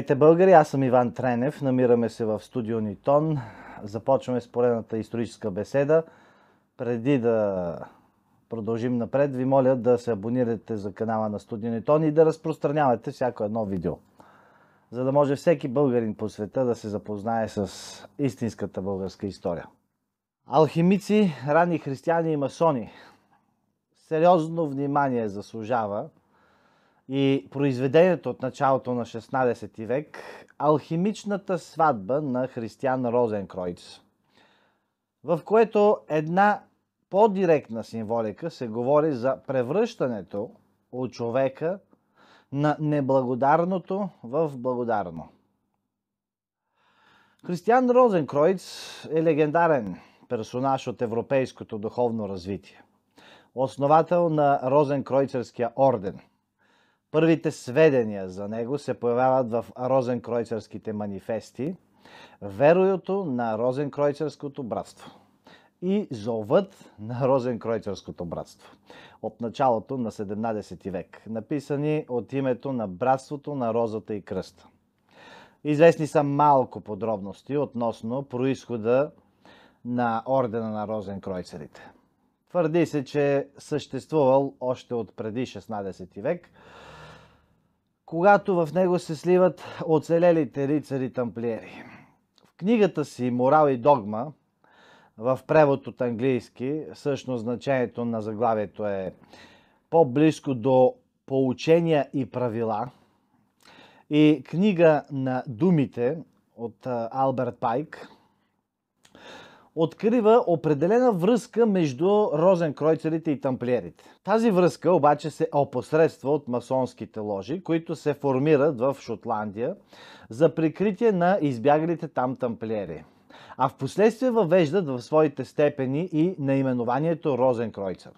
Здравейте българи, аз съм Иван Тренев, намираме се в студио Нитон. Започваме с поредната историческа беседа. Преди да продължим напред, ви моля да се абонирате за канала на студио Нитон и да разпространявате всяко едно видео. За да може всеки българин по света да се запознае с истинската българска история. Алхимици, ранни християни и масони. Сериозно внимание заслужава и произведението от началото на 16 век Алхимичната сватба на Християн Розенкройц, в което една по-директна символика се говори за превръщането от човека на неблагодарното в благодарно. Християн Розенкройц е легендарен персонаж от европейското духовно развитие. Основател на Розенкройцерския орден – Първите сведения за него се появяват в розенкройцерските манифести Вероюто на розенкройцерското братство» и «Зовът на розенкройцерското братство» от началото на 17 век, написани от името на Братството на розата и кръста. Известни са малко подробности относно происхода на ордена на розенкройцерите. Твърди се, че съществувал още от преди 16 век – когато в него се сливат оцелелите рицари-тамплиери. В книгата си «Морал и догма» в превод от английски, всъщност значението на заглавието е по-близко до поучения и правила. И книга на думите от Алберт Пайк – открива определена връзка между розенкройцерите и тамплиерите. Тази връзка обаче се опосредства от масонските ложи, които се формират в Шотландия за прикритие на избягалите там тамплиери. А в последствие въвеждат в своите степени и наименованието Розенкройцер.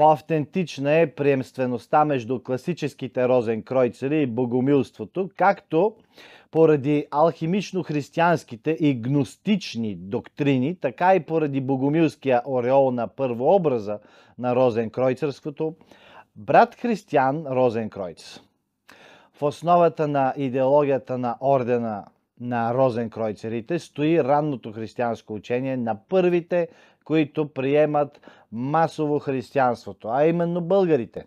По-автентична е приемствеността между класическите розенкройцери и богомилството, както поради алхимично-християнските и гностични доктрини, така и поради богомилския ореол на първообраза на розенкройцерството, брат християн Розенкройц. В основата на идеологията на ордена на розенкройцерите стои ранното християнско учение на първите които приемат масово християнството, а именно българите.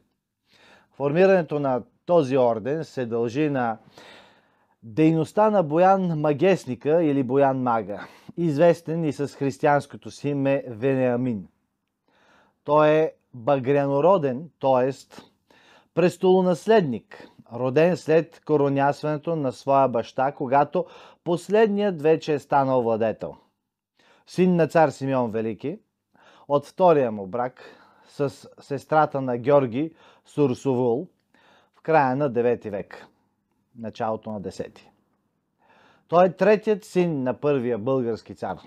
Формирането на този орден се дължи на дейността на Боян Магесника или Боян Мага, известен и с християнското си име Венеамин. Той е багрянороден, т.е. престолонаследник, роден след коронясването на своя баща, когато последният вече е станал владетел син на цар Симеон Велики, от втория му брак с сестрата на Георги Сурсовул в края на 9 век, началото на 10. Той е третият син на първия български цар.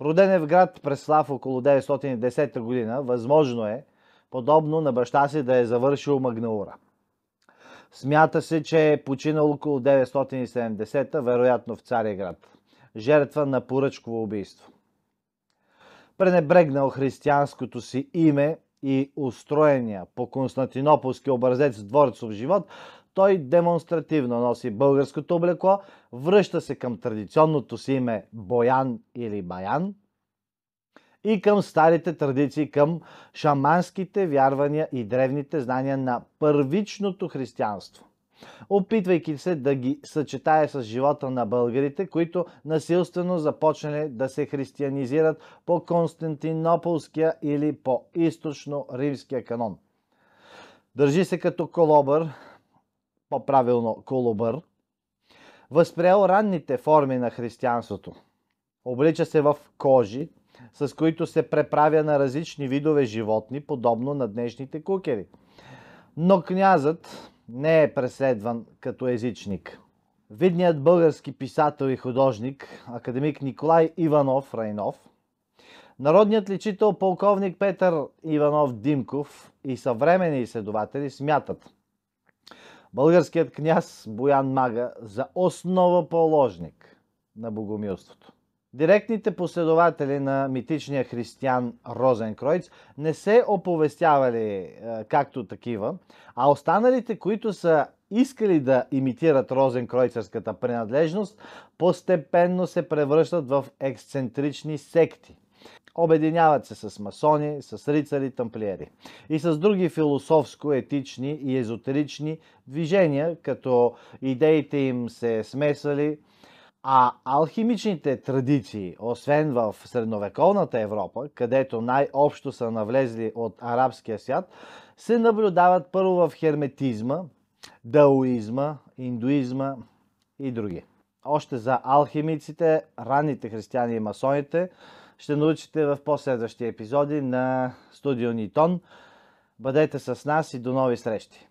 Роден е в град Преслав около 910 година. Възможно е, подобно на баща си, да е завършил магнаура. Смята се, че е починал около 970, вероятно в Царя град жертва на поръчково убийство. Пренебрегнал християнското си име и устроения по константинополски образец дворцов живот, той демонстративно носи българското облекло, връща се към традиционното си име Боян или Баян и към старите традиции, към шаманските вярвания и древните знания на първичното християнство опитвайки се да ги съчетае с живота на българите, които насилствено започнали да се християнизират по Константинополския или по източно-римския канон. Държи се като колобър, по-правилно колобър, възприел ранните форми на християнството. Облича се в кожи, с които се преправя на различни видове животни, подобно на днешните кукери. Но князът не е преследван като езичник. Видният български писател и художник, академик Николай Иванов Райнов, народният лечител полковник Петър Иванов Димков и съвремени изследователи смятат българският княз Боян Мага за основоположник на богомилството. Директните последователи на митичния християн Розен Кройц не се оповестявали е, както такива, а останалите, които са искали да имитират розенкройцерската принадлежност, постепенно се превръщат в ексцентрични секти. Обединяват се с масони, с рицари, тамплиери и с други философско-етични и езотерични движения, като идеите им се смесвали – а алхимичните традиции, освен в средновековната Европа, където най-общо са навлезли от арабския свят, се наблюдават първо в херметизма, даоизма, индуизма и други. Още за алхимиците, ранните християни и масоните ще научите в последващи епизоди на студио Нитон. Бъдете с нас и до нови срещи!